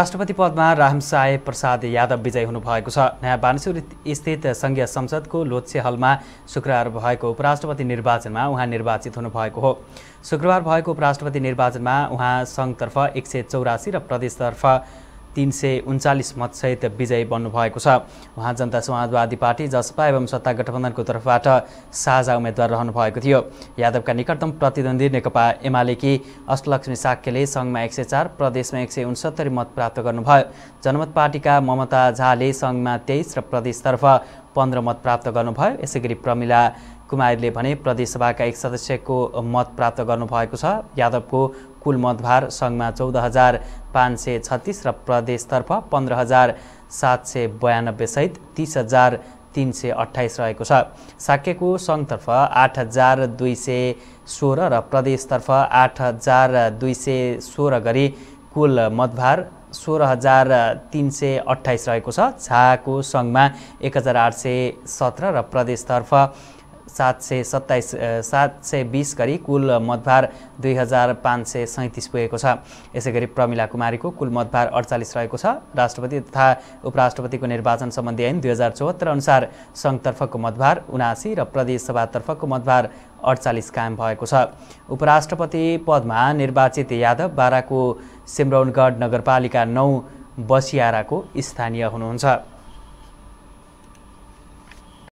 राष्ट्रपति पदमा रामसाय प्रसाद यादव विजयी हुनुभएको छ नयाँ बानेश्वर स्थित सङ्घीय संसदको लोत्से हलमा शुक्रबार भएको उपराष्ट्रपति निर्वाचनमा उहाँ निर्वाचित हुनुभएको हो शुक्रबार भएको उपराष्ट्रपति निर्वाचनमा उहाँ सङ्घतर्फ एक सय चौरासी र प्रदेशतर्फ तिन सय उन्चालिस मतसहित विजयी बन्नुभएको छ उहाँ जनता समाजवादी पार्टी जसपा एवं सत्ता गठबन्धनको तर्फबाट साझा उम्मेद्वार रहनुभएको थियो यादवका निकटतम प्रतिद्वन्दी नेकपा एमालेकी अष्टलक्ष्मी साक्यले सङ्घमा एक सय चार प्रदेशमा एक सय उन्सत्तरी मत प्राप्त गर्नुभयो जनमत पार्टीका ममता झाले सङ्घमा तेइस र प्रदेशतर्फ पन्ध्र मत प्राप्त गर्नुभयो यसै गरी प्रमिला कुमारीले भने प्रदेशसभाका एक सदस्यको मत प्राप्त गर्नुभएको छ यादवको कुल मतभार सङ्घमा चौध हजार पाँच सय छत्तिस र प्रदेशतर्फ पन्ध्र हजार सात सय बयानब्बे सहित तिस हजार तिन सय अठाइस रहेको छ साक्यको सङ्घतर्फ आठ हजार दुई सय सोह्र र प्रदेशतर्फ आठ हजार दुई सय सोह्र गरी कुल मतभार सोह्र हजार तिन सय अठाइस रहेको छ झाको सङ्घमा एक हजार आठ सय सत्र र प्रदेशतर्फ सात सय सत्ताइस सात सय बिस गरी कुल मतभार दुई हजार पाँच सय सैँतिस पुगेको छ यसै गरी प्रमिला कुमारीको कुल मतभार अडचालिस रहेको छ राष्ट्रपति तथा उपराष्ट्रपतिको निर्वाचन सम्बन्धी ऐन दुई हजार चौहत्तर अनुसार सङ्घतर्फको मतभार उनासी र प्रदेशसभातर्फको मतभार अडचालिस कायम भएको छ उपराष्ट्रपति पदमा निर्वाचित यादव बाराको सिमरौनगढ नगरपालिका नौ बसियाराको स्थानीय हुनुहुन्छ